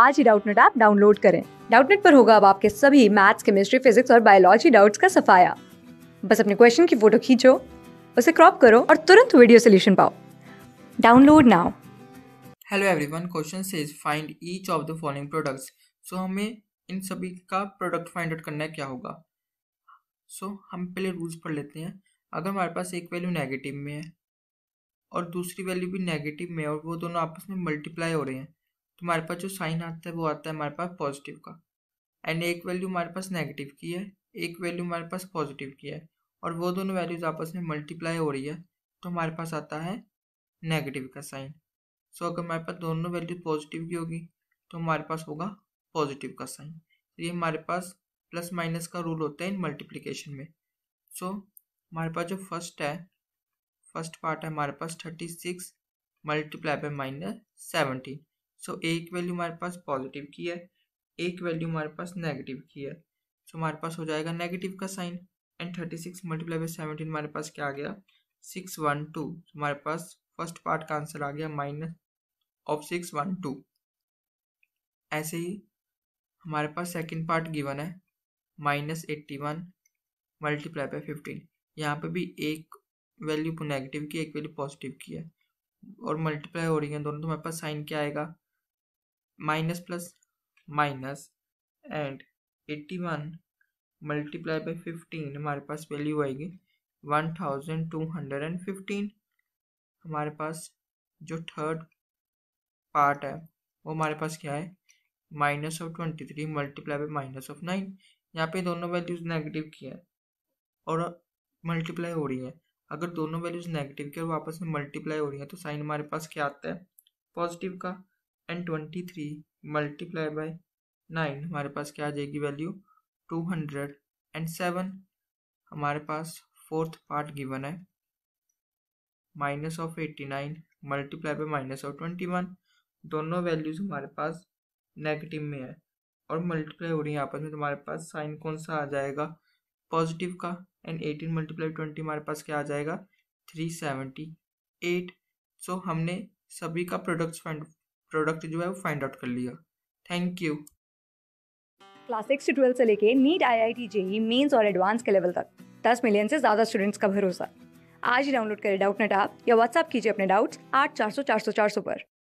आज ही Doubtnut app download करें डाउटनेट पर होगा अब आपके सभी मैथ्स केमिस्ट्री फिजिक्स और बायोलॉजी डाउट्स का सफाया बस अपने क्वेश्चन की फोटो खींचो उसे क्रॉप करो और तुरंत वीडियो सोल्यूशन पाओ download now hello everyone question says find each of the following products so हमें इन सभी का प्रोडक्ट फाइंड आउट करना है क्या होगा सो so, हम पहले रूल्स पढ़ लेते हैं अगर हमारे पास एक वैल्यू नेगेटिव में है और दूसरी वैल्यू भी नेगेटिव में है और वो दोनों आपस में मल्टीप्लाई हो रहे हैं तो हमारे पास जो साइन आता है वो आता है हमारे पास पॉजिटिव का एंड एक वैल्यू हमारे पास नेगेटिव की है एक वैल्यू हमारे पास पॉजिटिव की है और वो दोनों वैल्यूज आपस में मल्टीप्लाई हो रही है तो हमारे पास आता है नेगेटिव का साइन सो अगर हमारे पास दोनों वैल्यू पॉजिटिव की होगी तो हमारे पास होगा पॉजिटिव का साइन तो ये हमारे पास प्लस माइनस का रूल होता है इन मल्टीप्लीकेशन में सो so, हमारे पास जो फर्स्ट है फर्स्ट पार्ट है हमारे पास thirty six multiply by minus seventeen so so, एक वैल्यू हमारे पास पॉजिटिव की है एक वैल्यू हमारे पास नेगेटिव की है सो so, हमारे पास हो जाएगा नेगेटिव का sign and thirty six multiply by seventeen हमारे पास क्या आ गया सिक्स वन टू हमारे पास फर्स्ट पार्ट का आंसर आ गया minus of six one two ऐसे ही हमारे पास सेकेंड पार्ट गिवन है minus eighty one multiply by fifteen यहाँ पर भी एक वैल्यू नेगेटिव की एक वैल्यू पॉजिटिव की है और मल्टीप्लाई हो रही है दोनों तो हमारे पास साइन क्या आएगा minus plus minus and 81 multiply by 15 हमारे पास वैल्यू आएगी 1215 हमारे पास जो थर्ड पार्ट है वो हमारे पास क्या है minus of twenty three multiply by minus of nine यहाँ पे दोनों वैल्यूज नेगेटिव की है और मल्टीप्लाई हो रही है अगर दोनों वैल्यूज नेगेटिव की और वापस में मल्टीप्लाई हो रही है तो साइन हमारे पास क्या आता है पॉजिटिव का and twenty three multiply by nine हमारे पास क्या आ जाएगी value two hundred and seven हमारे पास फोर्थ पार्ट गिवन है minus of eighty nine multiply by minus of twenty one दोनों वैल्यूज़ हमारे पास नेगेटिव में है और मल्टीप्लाई हो रही है आपस में तुम्हारे तो पास साइन कौन सा आ जाएगा पॉजिटिव का एंड एटीन मल्टीप्लाई ट्वेंटी हमारे पास क्या आ जाएगा थ्री सेवेंटी एट सो हमने सभी का प्रोडक्ट्स फाइंड प्रोडक्ट जो है वो फाइंड आउट कर लिया थैंक यू क्लास सिक्स से ट्वेल्थ से लेके NEET I I T JEE mains और एडवांस के लेवल तक दस मिलियन से ज़्यादा स्टूडेंट्स का भरोसा आज ही डाउनलोड करें डाउट नेट आप या व्हाट्सअप कीजिए अपने डाउट्स आठ चार सौ चार सौ चार सौ पर